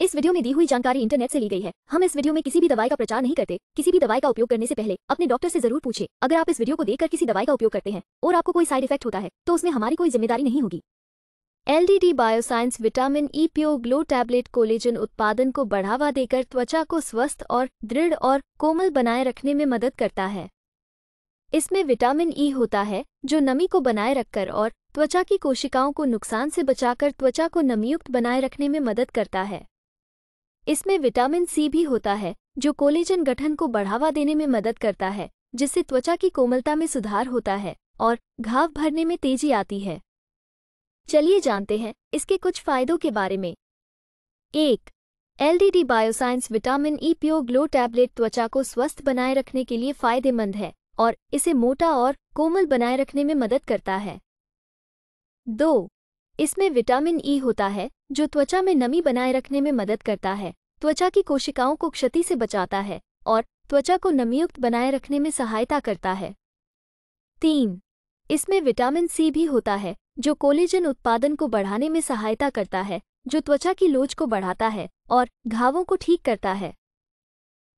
इस वीडियो में दी हुई जानकारी इंटरनेट से ली गई है हम इस वीडियो में किसी भी दवाई का प्रचार नहीं करते किसी भी दवाई का उपयोग करने से पहले अपने डॉक्टर से जरूर पूछे अगर आप इस वीडियो को देखकर किसी दवाई का उपयोग करते हैं और आपको कोई साइड इफेक्ट होता है तो उसमें हमारी कोई जिम्मेदारी नहीं होगी L D D bioscience vitamin E pure glow tablet collagen उत्पादन को बढ़ावा देकर त्वचा को स्वस्थ और दृढ़ और कोमल बनाए रखने में मदद करता है इसमें विटामिन ई होता है जो नमी को बनाए रखकर और त्वचा की कोशिकाओं को नुकसान से बचाकर त्वचा को नमीयुक्त बनाए रखने में मदद करता है इसमें विटामिन सी भी होता है जो कोलेजन गठन को बढ़ावा देने में मदद करता है जिससे त्वचा की कोमलता में सुधार होता है और घाव भरने में तेजी आती है चलिए जानते हैं इसके कुछ फायदों के बारे में एक एलडीडी bioscience vitamin E pure glow tablet त्वचा को स्वस्थ बनाए रखने के लिए फायदेमंद है और इसे मोटा और कोमल बनाए रखने में मदद करता है दो इसमें विटामिन ई e होता है जो त्वचा में नमी बनाए रखने में मदद करता है त्वचा की कोशिकाओं को क्षति से बचाता है और त्वचा को नमीयुक्त बनाए रखने में सहायता करता है तीन इसमें विटामिन सी भी होता है जो कोलेजन उत्पादन को बढ़ाने में सहायता करता है जो त्वचा की लोच को बढ़ाता है और घावों को ठीक करता है